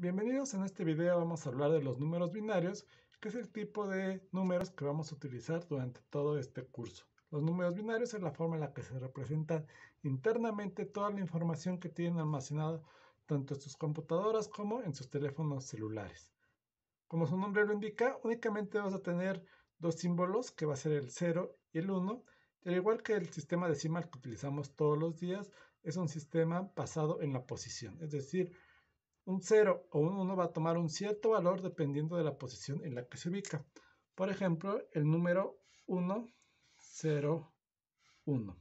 Bienvenidos en este video vamos a hablar de los números binarios, que es el tipo de números que vamos a utilizar durante todo este curso. Los números binarios es la forma en la que se representa internamente toda la información que tienen almacenada tanto en sus computadoras como en sus teléfonos celulares. Como su nombre lo indica, únicamente vas a tener dos símbolos, que va a ser el 0 y el 1, al igual que el sistema decimal que utilizamos todos los días, es un sistema basado en la posición, es decir, un 0 o un 1 va a tomar un cierto valor dependiendo de la posición en la que se ubica. Por ejemplo, el número 1, 0, 1.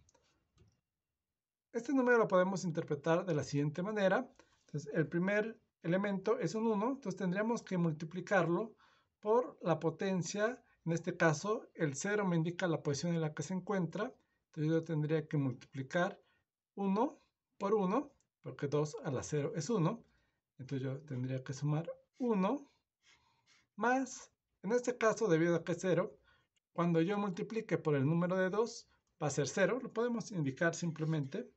Este número lo podemos interpretar de la siguiente manera. Entonces, el primer elemento es un 1, entonces tendríamos que multiplicarlo por la potencia. En este caso, el 0 me indica la posición en la que se encuentra. Entonces yo tendría que multiplicar 1 por 1, porque 2 a la 0 es 1. Entonces yo tendría que sumar 1 más, en este caso, debido a que es 0, cuando yo multiplique por el número de 2, va a ser 0. Lo podemos indicar simplemente.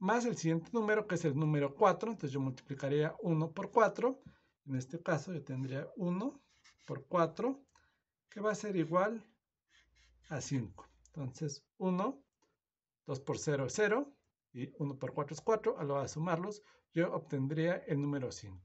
Más el siguiente número, que es el número 4. Entonces yo multiplicaría 1 por 4. En este caso yo tendría 1 por 4, que va a ser igual a 5. Entonces 1, 2 por 0 es 0, y 1 por 4 es 4, a la de sumarlos, yo obtendría el número 5.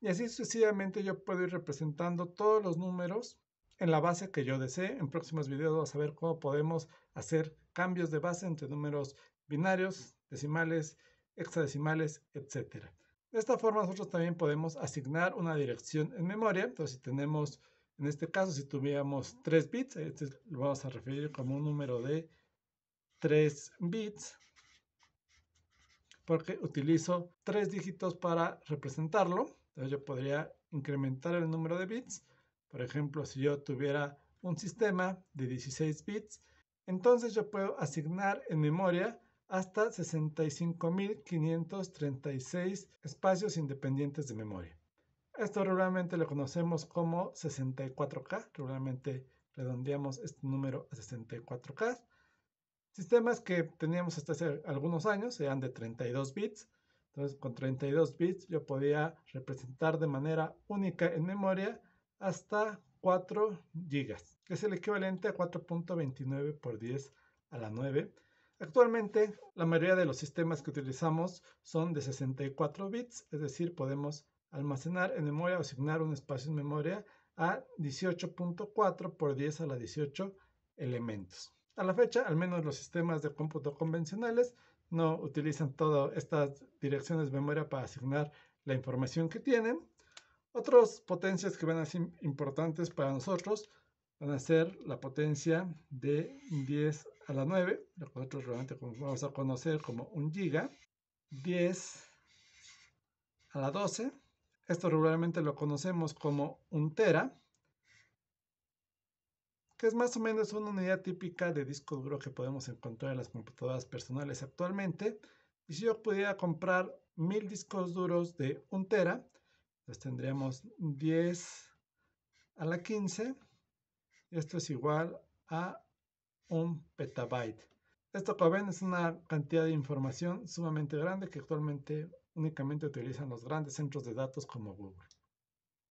Y así sucesivamente yo puedo ir representando todos los números en la base que yo desee. En próximos videos vamos a ver cómo podemos hacer cambios de base entre números binarios, decimales, hexadecimales, etc. De esta forma nosotros también podemos asignar una dirección en memoria. Entonces si tenemos, en este caso, si tuviéramos 3 bits, este lo vamos a referir como un número de 3 bits porque utilizo tres dígitos para representarlo. Entonces yo podría incrementar el número de bits. Por ejemplo, si yo tuviera un sistema de 16 bits, entonces yo puedo asignar en memoria hasta 65.536 espacios independientes de memoria. Esto regularmente lo conocemos como 64K, regularmente redondeamos este número a 64K. Sistemas que teníamos hasta hace algunos años eran de 32 bits. Entonces, con 32 bits yo podía representar de manera única en memoria hasta 4 gigas, que es el equivalente a 4.29 por 10 a la 9. Actualmente, la mayoría de los sistemas que utilizamos son de 64 bits, es decir, podemos almacenar en memoria o asignar un espacio en memoria a 18.4 por 10 a la 18 elementos. A la fecha, al menos los sistemas de cómputo convencionales no utilizan todas estas direcciones de memoria para asignar la información que tienen. Otras potencias que van a ser importantes para nosotros van a ser la potencia de 10 a la 9, lo que nosotros realmente vamos a conocer como un giga, 10 a la 12, esto regularmente lo conocemos como un tera, que es más o menos una unidad típica de disco duro que podemos encontrar en las computadoras personales actualmente. Y si yo pudiera comprar mil discos duros de un tera, pues tendríamos 10 a la 15. Esto es igual a un petabyte. Esto que ven es una cantidad de información sumamente grande que actualmente únicamente utilizan los grandes centros de datos como Google.